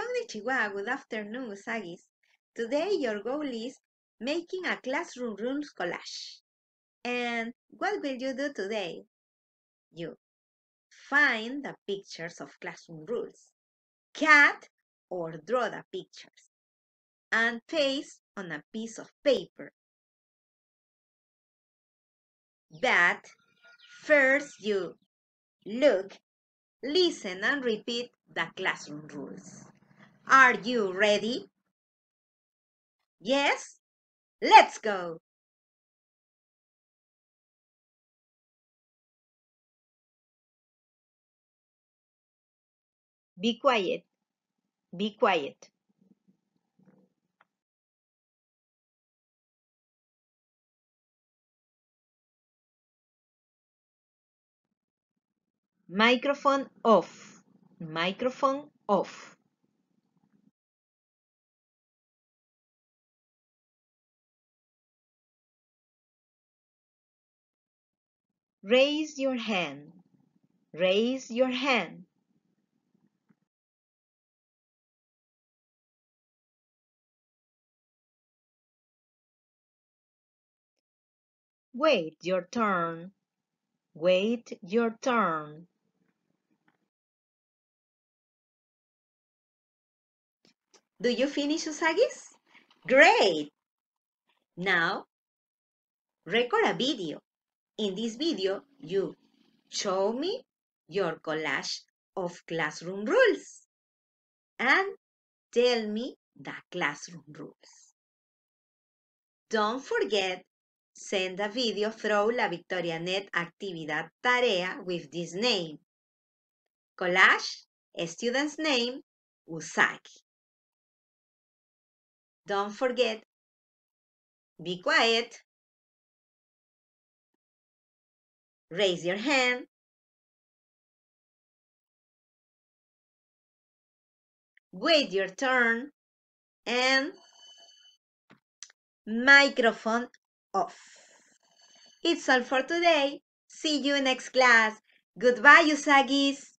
Konnichiwa, good afternoon, Usagis. Today your goal is making a classroom rules collage. And what will you do today? You find the pictures of classroom rules, cut or draw the pictures, and paste on a piece of paper. But first you look, listen and repeat the classroom rules. Are you ready? Yes? Let's go! Be quiet. Be quiet. Microphone off. Microphone off. Raise your hand! Raise your hand! Wait your turn. Wait your turn. Do you finish, Usagis? Great! Now, record a video. In this video, you show me your collage of classroom rules and tell me the classroom rules. Don't forget, send a video through La VictoriaNet Actividad Tarea with this name. Collage, student's name, Usagi. Don't forget, be quiet. Raise your hand. Wait your turn and microphone off. It's all for today. See you next class. Goodbye, Usagis.